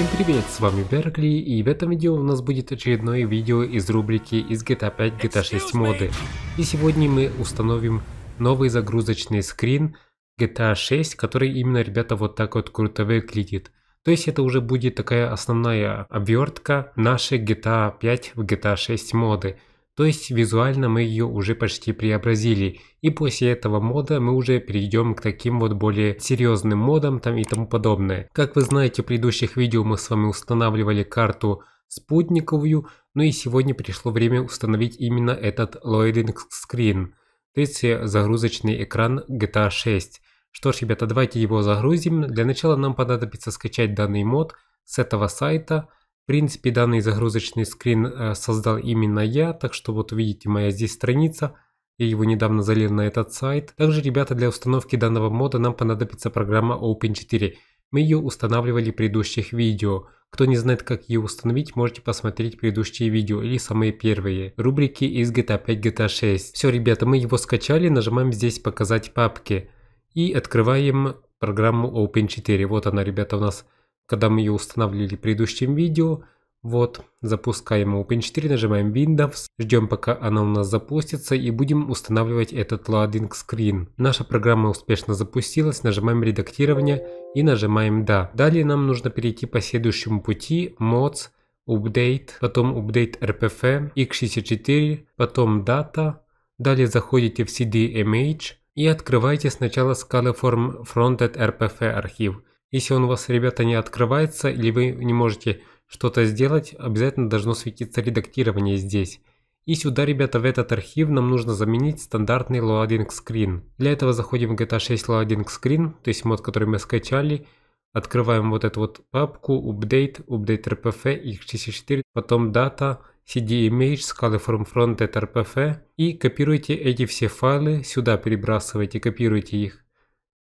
Всем привет, с вами Беркли, и в этом видео у нас будет очередное видео из рубрики из GTA 5 GTA 6 моды. И сегодня мы установим новый загрузочный скрин GTA 6, который именно ребята вот так вот круто выглядит. То есть это уже будет такая основная обвертка нашей GTA 5 в GTA 6 моды. То есть визуально мы ее уже почти преобразили. И после этого мода мы уже перейдем к таким вот более серьезным модам там и тому подобное. Как вы знаете, в предыдущих видео мы с вами устанавливали карту спутниковую, ну и сегодня пришло время установить именно этот loading screen, то есть загрузочный экран GTA 6. Что ж, ребята, давайте его загрузим. Для начала нам понадобится скачать данный мод с этого сайта – принципе, данный загрузочный скрин э, создал именно я, так что вот видите, моя здесь страница. Я его недавно залил на этот сайт. Также, ребята, для установки данного мода нам понадобится программа Open4. Мы ее устанавливали в предыдущих видео. Кто не знает, как ее установить, можете посмотреть предыдущие видео или самые первые. Рубрики из GTA 5, GTA 6. Все, ребята, мы его скачали, нажимаем здесь «Показать папки» и открываем программу Open4. Вот она, ребята, у нас когда мы ее устанавливали в предыдущем видео. Вот, запускаем Open4, нажимаем Windows, ждем пока она у нас запустится и будем устанавливать этот Loading Screen. Наша программа успешно запустилась, нажимаем редактирование и нажимаем «Да». Далее нам нужно перейти по следующему пути Mods, Update, потом Update RPF, X64, потом Data, далее заходите в CD Image и открываете сначала Scalaform Fronted RPF архив. Если он у вас, ребята, не открывается или вы не можете что-то сделать, обязательно должно светиться редактирование здесь. И сюда, ребята, в этот архив нам нужно заменить стандартный loading screen. Для этого заходим в GTA 6 loading screen, то есть мод, который мы скачали, открываем вот эту вот папку update, update rpf, x64, потом data, cd image, scala from frontend rpf и копируйте эти все файлы, сюда перебрасывайте, копируйте их.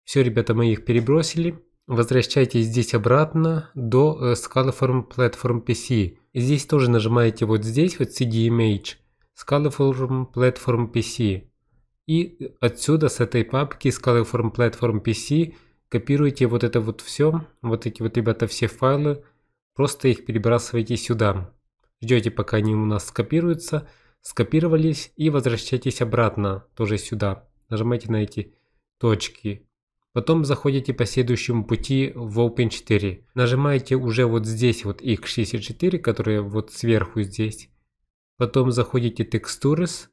Все, ребята, мы их перебросили. Возвращайтесь здесь обратно до э, Scalaform Platform PC. здесь тоже нажимаете вот здесь, вот CD Image, Scalaform Platform PC. И отсюда, с этой папки Scalaform Platform PC, копируете вот это вот все, вот эти вот, ребята, все файлы, просто их перебрасываете сюда. Ждете, пока они у нас скопируются, скопировались и возвращайтесь обратно, тоже сюда. Нажимайте на эти точки Потом заходите по следующему пути в Open 4. Нажимаете уже вот здесь вот X64, которые вот сверху здесь. Потом заходите Textures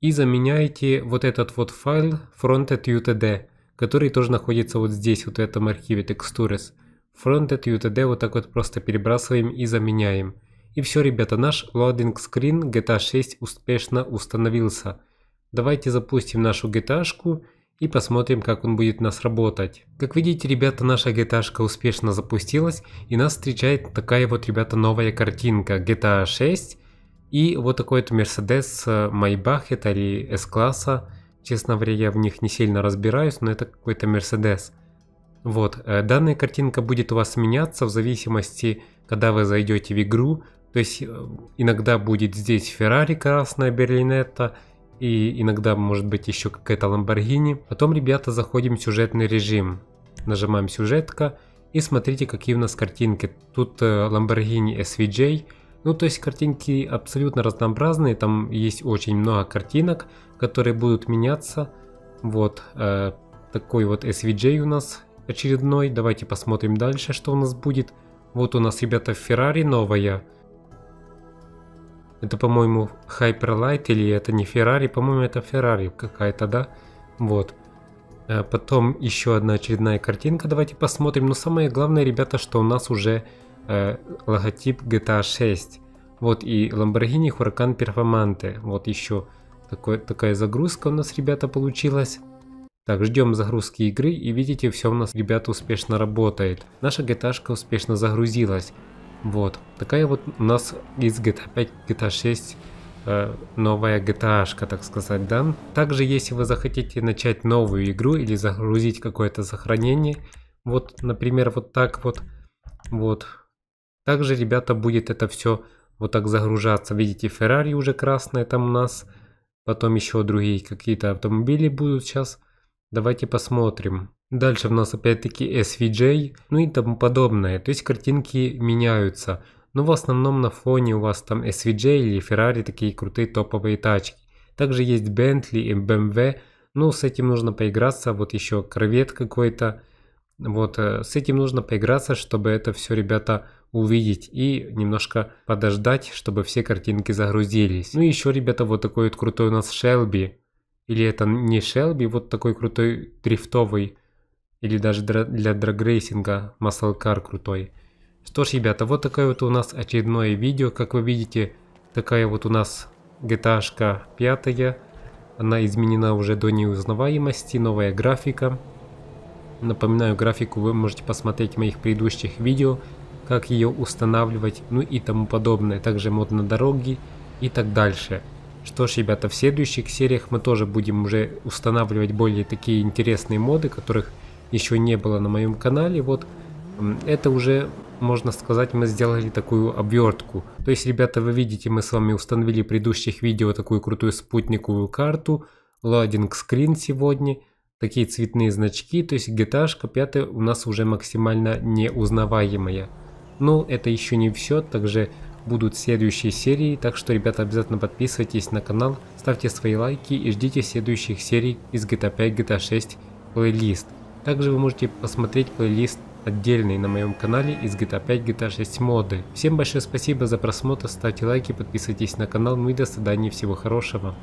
и заменяете вот этот вот файл fronted.utd, который тоже находится вот здесь, вот в этом архиве Textures. Fronted.utd вот так вот просто перебрасываем и заменяем. И все, ребята, наш loading screen GTA 6 успешно установился. Давайте запустим нашу GTA-шку и посмотрим, как он будет нас работать. Как видите, ребята, наша GTA успешно запустилась, и нас встречает такая вот, ребята, новая картинка GTA 6 и вот такой вот Mercedes э, Maybach, это или S-класса, честно говоря, я в них не сильно разбираюсь, но это какой-то Mercedes. Вот, э, данная картинка будет у вас меняться в зависимости, когда вы зайдете в игру, то есть э, иногда будет здесь Феррари красная, Берлинетта, и иногда может быть еще какая-то Ламборгини. Потом, ребята, заходим в сюжетный режим. Нажимаем сюжетка и смотрите, какие у нас картинки. Тут Lamborghini э, SVJ. Ну, то есть картинки абсолютно разнообразные, там есть очень много картинок, которые будут меняться. Вот э, такой вот SVJ у нас очередной. Давайте посмотрим дальше, что у нас будет. Вот у нас, ребята, Ferrari новая. Это, по-моему, Hyperlight или это не Ferrari, по-моему, это Ferrari какая-то, да? Вот. Э, потом еще одна очередная картинка, давайте посмотрим. Но самое главное, ребята, что у нас уже э, логотип GTA 6. Вот и Lamborghini Huracan Performante. Вот еще такой, такая загрузка у нас, ребята, получилась. Так, ждем загрузки игры и видите, все у нас, ребята, успешно работает. Наша GTA успешно загрузилась. Вот. Такая вот у нас из GTA 5, GTA 6 э, новая GTA-шка, так сказать, да. Также, если вы захотите начать новую игру или загрузить какое-то сохранение, вот, например, вот так вот, вот. Также, ребята, будет это все вот так загружаться. Видите, Феррари уже красная там у нас. Потом еще другие какие-то автомобили будут сейчас. Давайте посмотрим. Дальше у нас опять-таки SVJ, ну и тому подобное. То есть картинки меняются. Но в основном на фоне у вас там SVJ или Ferrari такие крутые топовые тачки. Также есть Bentley и BMW. Ну, с этим нужно поиграться. Вот еще корвет какой-то. Вот, э, с этим нужно поиграться, чтобы это все, ребята, увидеть и немножко подождать, чтобы все картинки загрузились. Ну и еще, ребята, вот такой вот крутой у нас Shelby. Или это не Shelby, вот такой крутой дрифтовый или даже для драгрейсинга маслкар крутой. Что ж, ребята, вот такое вот у нас очередное видео, как вы видите, такая вот у нас GTA 5, она изменена уже до неузнаваемости, новая графика. Напоминаю, графику вы можете посмотреть в моих предыдущих видео, как ее устанавливать, ну и тому подобное, также мод на дороги и так дальше. Что ж, ребята, в следующих сериях мы тоже будем уже устанавливать более такие интересные моды, которых еще не было на моем канале. Вот это уже, можно сказать, мы сделали такую обвертку. То есть, ребята, вы видите, мы с вами установили в предыдущих видео такую крутую спутниковую карту, лоадинг скрин сегодня, такие цветные значки, то есть GTA 5 у нас уже максимально неузнаваемая. Но ну, это еще не все, также будут следующие серии, так что, ребята, обязательно подписывайтесь на канал, ставьте свои лайки и ждите следующих серий из GTA 5, GTA 6 плейлист. Также вы можете посмотреть плейлист отдельный на моем канале из GTA 5 GTA 6 моды. Всем большое спасибо за просмотр, ставьте лайки, подписывайтесь на канал, ну и до свидания, всего хорошего.